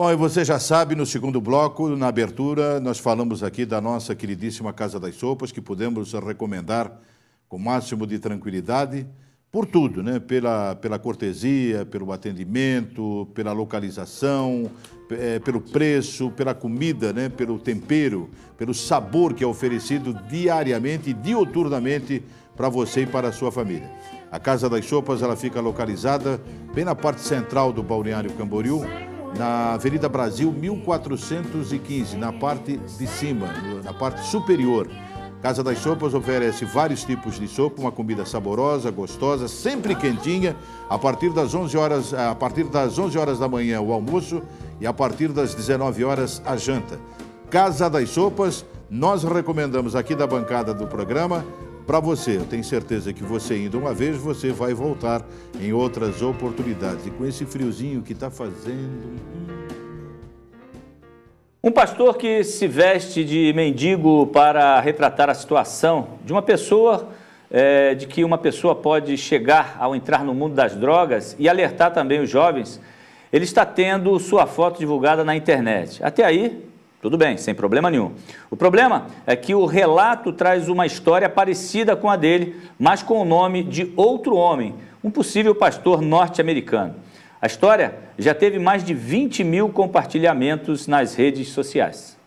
Bom, e você já sabe, no segundo bloco, na abertura, nós falamos aqui da nossa queridíssima Casa das Sopas, que podemos recomendar com o máximo de tranquilidade, por tudo, né? Pela, pela cortesia, pelo atendimento, pela localização, é, pelo preço, pela comida, né? Pelo tempero, pelo sabor que é oferecido diariamente e dioturnamente para você e para a sua família. A Casa das Sopas, ela fica localizada bem na parte central do Balneário Camboriú, na Avenida Brasil 1415, na parte de cima, na parte superior. Casa das Sopas oferece vários tipos de sopa, uma comida saborosa, gostosa, sempre quentinha. A partir das 11 horas, a partir das 11 horas da manhã o almoço e a partir das 19 horas a janta. Casa das Sopas, nós recomendamos aqui da bancada do programa para você. Eu tenho certeza que você indo uma vez, você vai voltar em outras oportunidades. E com esse friozinho que está fazendo. Hum. Um pastor que se veste de mendigo para retratar a situação de uma pessoa, é, de que uma pessoa pode chegar ao entrar no mundo das drogas e alertar também os jovens, ele está tendo sua foto divulgada na internet. Até aí, tudo bem, sem problema nenhum. O problema é que o relato traz uma história parecida com a dele, mas com o nome de outro homem, um possível pastor norte-americano. A história já teve mais de 20 mil compartilhamentos nas redes sociais.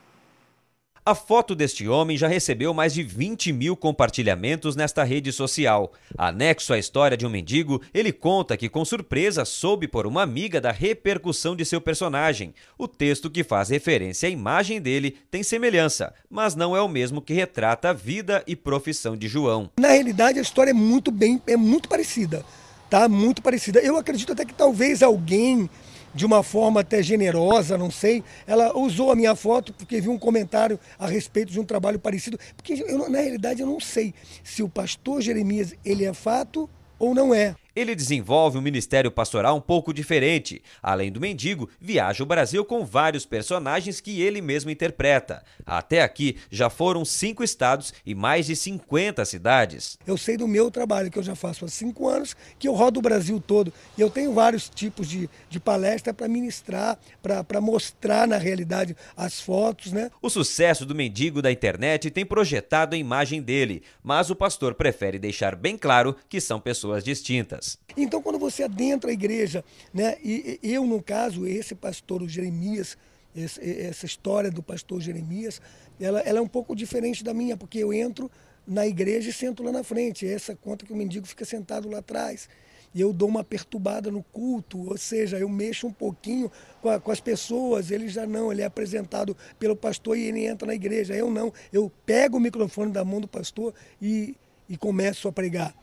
A foto deste homem já recebeu mais de 20 mil compartilhamentos nesta rede social. Anexo à história de um mendigo, ele conta que, com surpresa, soube por uma amiga da repercussão de seu personagem. O texto que faz referência à imagem dele tem semelhança, mas não é o mesmo que retrata a vida e profissão de João. Na realidade, a história é muito bem, é muito parecida. Tá? Muito parecida. Eu acredito até que talvez alguém de uma forma até generosa, não sei, ela usou a minha foto porque viu um comentário a respeito de um trabalho parecido. Porque eu, na realidade eu não sei se o pastor Jeremias ele é fato ou não é. Ele desenvolve um ministério pastoral um pouco diferente. Além do mendigo, viaja o Brasil com vários personagens que ele mesmo interpreta. Até aqui já foram cinco estados e mais de 50 cidades. Eu sei do meu trabalho que eu já faço há cinco anos, que eu rodo o Brasil todo. E eu tenho vários tipos de, de palestra para ministrar, para mostrar na realidade as fotos. Né? O sucesso do mendigo da internet tem projetado a imagem dele, mas o pastor prefere deixar bem claro que são pessoas distintas. Então, quando você adentra a igreja, né, e, e eu, no caso, esse pastor, o Jeremias, esse, essa história do pastor Jeremias, ela, ela é um pouco diferente da minha, porque eu entro na igreja e sento lá na frente. Essa conta que o mendigo fica sentado lá atrás. E eu dou uma perturbada no culto, ou seja, eu mexo um pouquinho com, a, com, as pessoas. Ele já não, ele é apresentado pelo pastor e ele entra na igreja. Eu não, eu pego o microfone da mão do pastor e, e começo a pregar.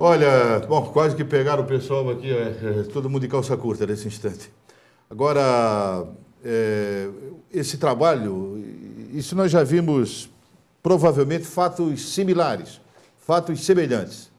Olha, bom, quase que pegaram o pessoal aqui, é, é, todo mundo de calça curta nesse instante. Agora, é, esse trabalho, isso nós já vimos provavelmente fatos similares, fatos semelhantes.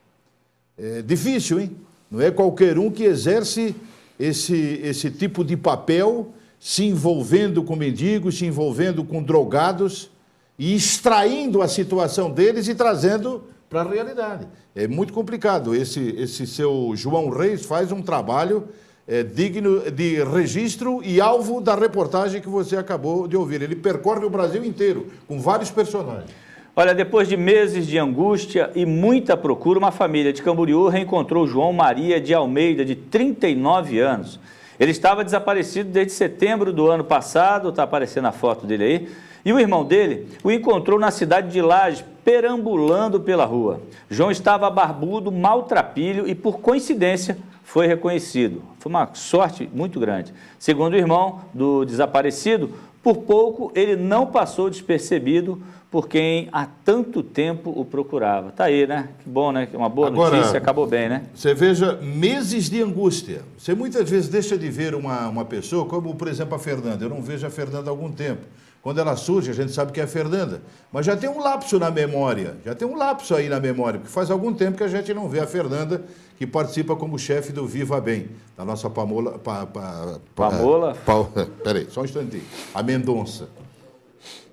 É difícil, hein? Não é qualquer um que exerce esse, esse tipo de papel, se envolvendo com mendigos, se envolvendo com drogados e extraindo a situação deles e trazendo para a realidade. É muito complicado. Esse, esse seu João Reis faz um trabalho é, digno de registro e alvo da reportagem que você acabou de ouvir. Ele percorre o Brasil inteiro, com vários personagens. Olha, depois de meses de angústia e muita procura, uma família de Camboriú reencontrou João Maria de Almeida, de 39 anos. Ele estava desaparecido desde setembro do ano passado, está aparecendo a foto dele aí, e o irmão dele o encontrou na cidade de Lages, perambulando pela rua. João estava barbudo, maltrapilho e, por coincidência, foi reconhecido. Foi uma sorte muito grande. Segundo o irmão do desaparecido, por pouco ele não passou despercebido por quem há tanto tempo o procurava. Tá aí, né? Que bom, né? É uma boa Agora, notícia, acabou bem, né? Você veja meses de angústia. Você muitas vezes deixa de ver uma, uma pessoa, como por exemplo a Fernanda. Eu não vejo a Fernanda há algum tempo. Quando ela surge, a gente sabe que é a Fernanda. Mas já tem um lapso na memória, já tem um lapso aí na memória, porque faz algum tempo que a gente não vê a Fernanda, que participa como chefe do Viva Bem, da nossa Pamola. Pa, pa, pa, Pamola? É, pa, peraí, só um instantinho. A Mendonça.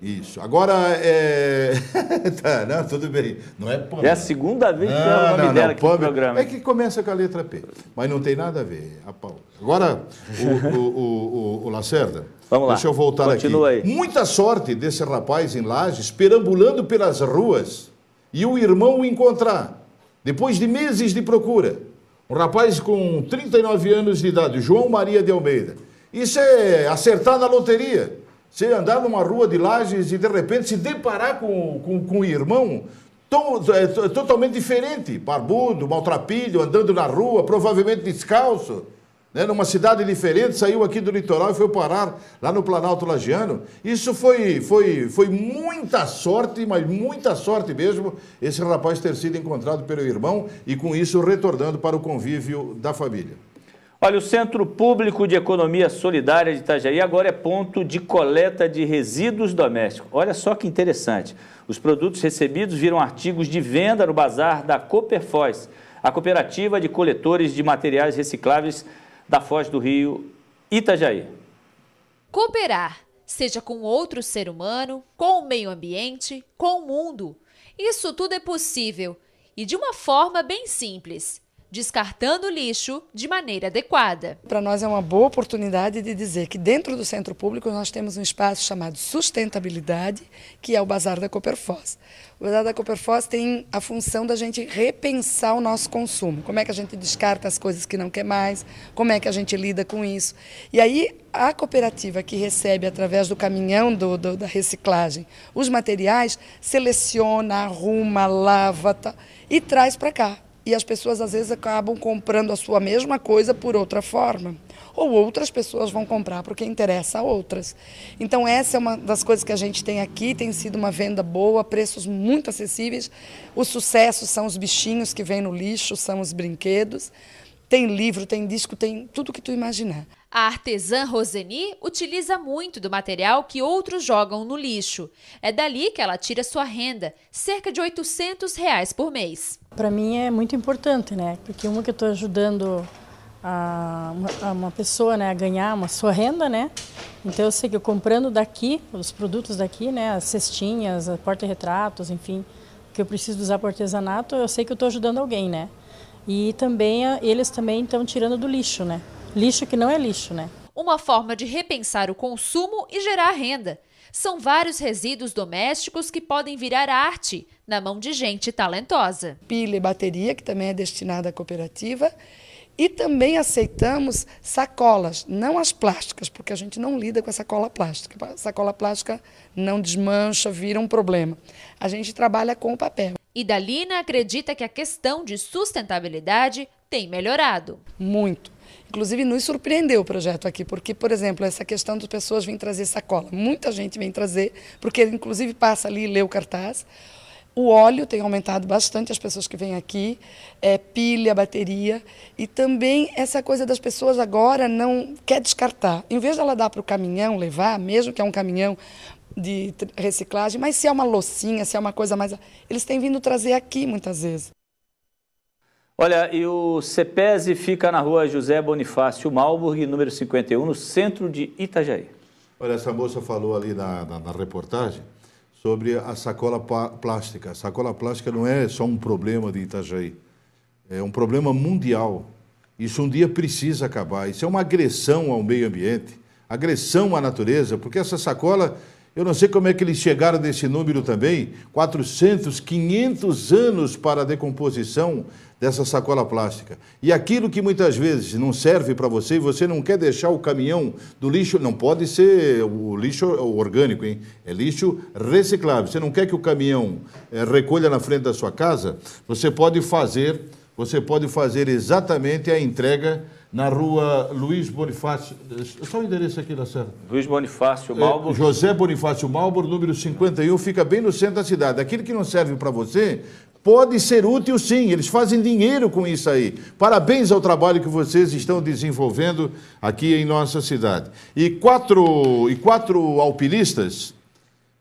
Isso. Agora, é... tá, não, tudo bem. Não é Pamela. É a segunda vez que é o nome não, dela não, Pâmela... programa. É que começa com a letra P, mas não tem nada a ver. A Paula. Agora, o, o, o, o, Lacerda. Vamos lá. Deixa eu voltar Continua aqui. Aí. Muita sorte desse rapaz em Lages, perambulando pelas ruas, e o irmão o encontrar, depois de meses de procura. Um rapaz com 39 anos de idade, João Maria de Almeida. Isso é acertar na loteria. Você andar numa rua de lajes e de repente se deparar com, com, com um irmão é, to, totalmente diferente, barbudo, maltrapilho, andando na rua, provavelmente descalço, né, numa cidade diferente, saiu aqui do litoral e foi parar lá no Planalto Lagiano. Isso foi, foi, foi muita sorte, mas muita sorte mesmo, esse rapaz ter sido encontrado pelo irmão e com isso retornando para o convívio da família. Olha, o Centro Público de Economia Solidária de Itajaí agora é ponto de coleta de resíduos domésticos. Olha só que interessante. Os produtos recebidos viram artigos de venda no bazar da Cooperfós, a cooperativa de coletores de materiais recicláveis da Foz do Rio, Itajaí. Cooperar, seja com outro ser humano, com o meio ambiente, com o mundo. Isso tudo é possível e de uma forma bem simples descartando o lixo de maneira adequada. Para nós é uma boa oportunidade de dizer que dentro do centro público nós temos um espaço chamado sustentabilidade, que é o Bazar da Copperfoz. O Bazar da Copperfoz tem a função da gente repensar o nosso consumo. Como é que a gente descarta as coisas que não quer mais? Como é que a gente lida com isso? E aí a cooperativa que recebe através do caminhão do, do, da reciclagem os materiais seleciona, arruma, lava tá, e traz para cá e as pessoas às vezes acabam comprando a sua mesma coisa por outra forma. Ou outras pessoas vão comprar porque interessa a outras. Então, essa é uma das coisas que a gente tem aqui. Tem sido uma venda boa, preços muito acessíveis. O sucesso são os bichinhos que vêm no lixo, são os brinquedos. Tem livro, tem disco, tem tudo que tu imaginar. A artesã Roseni utiliza muito do material que outros jogam no lixo. É dali que ela tira sua renda, cerca de 800 reais por mês. Para mim é muito importante, né? Porque uma que eu estou ajudando a uma pessoa né, a ganhar uma sua renda, né? Então eu sei que eu comprando daqui, os produtos daqui, né? As cestinhas, a porta-retratos, enfim, que eu preciso usar para artesanato, eu sei que eu estou ajudando alguém, né? E também eles também estão tirando do lixo, né? lixo que não é lixo, né? Uma forma de repensar o consumo e gerar renda. São vários resíduos domésticos que podem virar arte na mão de gente talentosa. Pilha e bateria, que também é destinada à cooperativa. E também aceitamos sacolas, não as plásticas, porque a gente não lida com a sacola plástica. A sacola plástica não desmancha, vira um problema. A gente trabalha com o papel. E Dalina acredita que a questão de sustentabilidade tem melhorado. Muito. Inclusive, nos surpreendeu o projeto aqui, porque, por exemplo, essa questão das pessoas vêm trazer sacola. Muita gente vem trazer, porque, inclusive, passa ali e lê o cartaz. O óleo tem aumentado bastante as pessoas que vêm aqui, é, pilha, bateria. E também essa coisa das pessoas agora não quer descartar. Em vez de ela dar para o caminhão levar, mesmo que é um caminhão de reciclagem, mas se é uma loucinha, se é uma coisa mais. Eles têm vindo trazer aqui muitas vezes. Olha, e o CEPESE fica na rua José Bonifácio Malburg, número 51, no centro de Itajaí. Olha, essa moça falou ali na, na, na reportagem sobre a sacola plástica. A sacola plástica não é só um problema de Itajaí, é um problema mundial. Isso um dia precisa acabar. Isso é uma agressão ao meio ambiente, agressão à natureza, porque essa sacola eu não sei como é que eles chegaram desse número também, 400, 500 anos para a decomposição dessa sacola plástica. E aquilo que muitas vezes não serve para você e você não quer deixar o caminhão do lixo, não pode ser o lixo orgânico, hein? É lixo reciclável. Você não quer que o caminhão é, recolha na frente da sua casa? Você pode fazer, você pode fazer exatamente a entrega na rua Luiz Bonifácio. Eh, só o endereço aqui, Lacerda. Luiz Bonifácio eh, Malboro. José Bonifácio Malboro, número 51, fica bem no centro da cidade. Aquilo que não serve para você, pode ser útil sim, eles fazem dinheiro com isso aí. Parabéns ao trabalho que vocês estão desenvolvendo aqui em nossa cidade. E quatro, e quatro alpinistas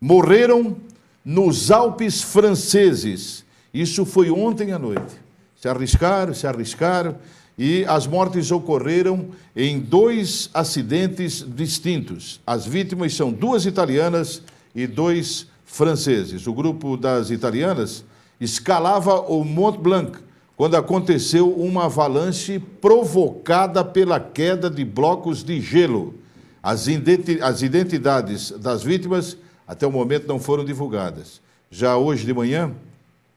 morreram nos Alpes franceses. Isso foi ontem à noite. Se arriscaram, se arriscaram, e as mortes ocorreram em dois acidentes distintos. As vítimas são duas italianas e dois franceses. O grupo das italianas escalava o Mont Blanc quando aconteceu uma avalanche provocada pela queda de blocos de gelo. As identidades das vítimas até o momento não foram divulgadas. Já hoje de manhã,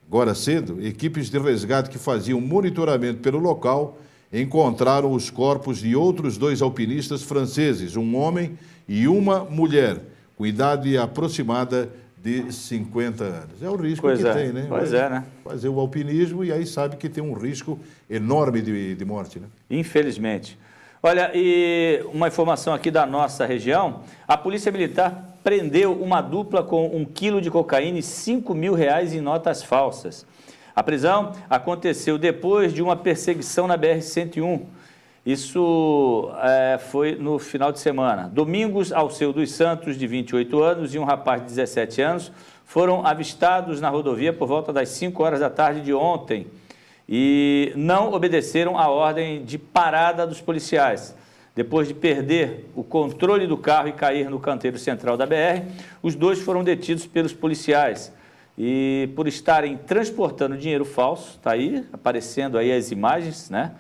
agora cedo, equipes de resgate que faziam monitoramento pelo local encontraram os corpos de outros dois alpinistas franceses, um homem e uma mulher, com idade aproximada de 50 anos. É o risco pois que é. tem, né? Pois é, né? Fazer o alpinismo e aí sabe que tem um risco enorme de, de morte, né? Infelizmente. Olha, e uma informação aqui da nossa região, a Polícia Militar prendeu uma dupla com um quilo de cocaína e 5 mil reais em notas falsas. A prisão aconteceu depois de uma perseguição na BR-101, isso é, foi no final de semana. Domingos Alceu dos Santos, de 28 anos, e um rapaz de 17 anos foram avistados na rodovia por volta das 5 horas da tarde de ontem e não obedeceram à ordem de parada dos policiais. Depois de perder o controle do carro e cair no canteiro central da BR, os dois foram detidos pelos policiais. E por estarem transportando dinheiro falso, está aí aparecendo aí as imagens, né?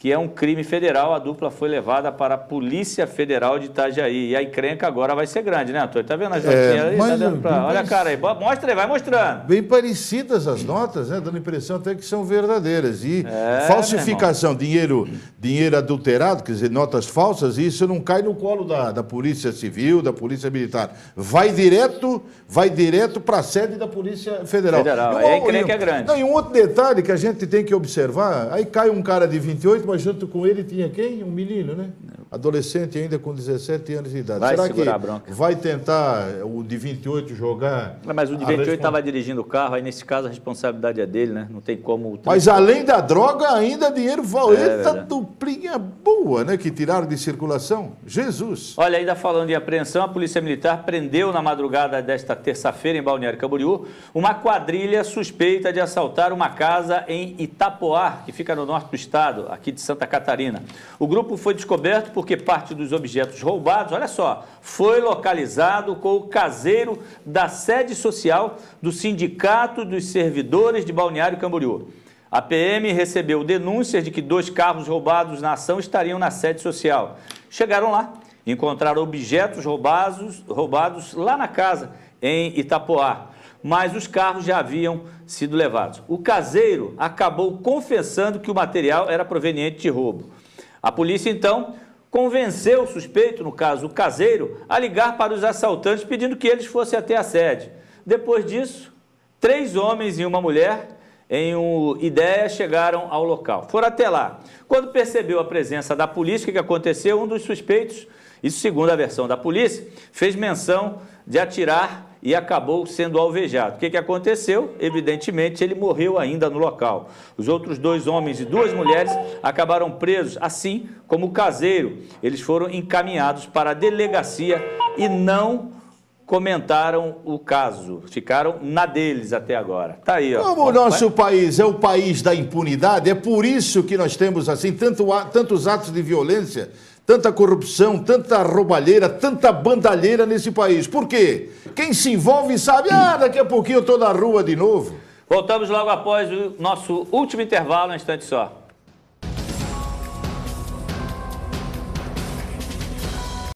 que é um crime federal, a dupla foi levada para a Polícia Federal de Itajaí. E a encrenca agora vai ser grande, né, Antônio? Tá vendo a jotinha é, tá mas, tá pra... Olha a cara aí, mostra aí, vai mostrando. Bem parecidas as notas, né? Dando a impressão até que são verdadeiras. E é, falsificação, dinheiro, dinheiro adulterado, quer dizer, notas falsas, isso não cai no colo da, da Polícia Civil, da Polícia Militar. Vai direto, vai direto para a sede da Polícia Federal. Federal, e é a encrenca e, é grande. Não, e um outro detalhe que a gente tem que observar, aí cai um cara de 28, junto com ele tinha quem? Um menino, né? adolescente ainda com 17 anos de idade. Vai Será que vai tentar o de 28 jogar? É, mas o de 28 estava respons... dirigindo o carro, aí nesse caso a responsabilidade é dele, né? Não tem como. Mas além da droga, ainda dinheiro valeta é, duplinha boa, né? Que tiraram de circulação. Jesus. Olha, ainda falando de apreensão, a Polícia Militar prendeu na madrugada desta terça-feira em Balneário Camboriú uma quadrilha suspeita de assaltar uma casa em Itapoá, que fica no norte do estado, aqui de Santa Catarina. O grupo foi descoberto porque parte dos objetos roubados, olha só, foi localizado com o caseiro da sede social do Sindicato dos Servidores de Balneário Camboriú. A PM recebeu denúncias de que dois carros roubados na ação estariam na sede social. Chegaram lá, encontraram objetos roubados, roubados lá na casa, em Itapoá. Mas os carros já haviam sido levados. O caseiro acabou confessando que o material era proveniente de roubo. A polícia, então, convenceu o suspeito, no caso o caseiro, a ligar para os assaltantes pedindo que eles fossem até a sede. Depois disso, três homens e uma mulher, em um ideia, chegaram ao local. Foram até lá. Quando percebeu a presença da polícia, o que aconteceu? Um dos suspeitos, isso segundo a versão da polícia, fez menção de atirar e acabou sendo alvejado. O que, que aconteceu? Evidentemente, ele morreu ainda no local. Os outros dois homens e duas mulheres acabaram presos, assim como o caseiro. Eles foram encaminhados para a delegacia e não comentaram o caso. Ficaram na deles até agora. Tá aí, ó. Como o nosso país é o país da impunidade, é por isso que nós temos assim tanto, tantos atos de violência tanta corrupção, tanta roubalheira, tanta bandalheira nesse país. Por quê? Quem se envolve sabe, ah, daqui a pouquinho eu estou na rua de novo. Voltamos logo após o nosso último intervalo, um instante só.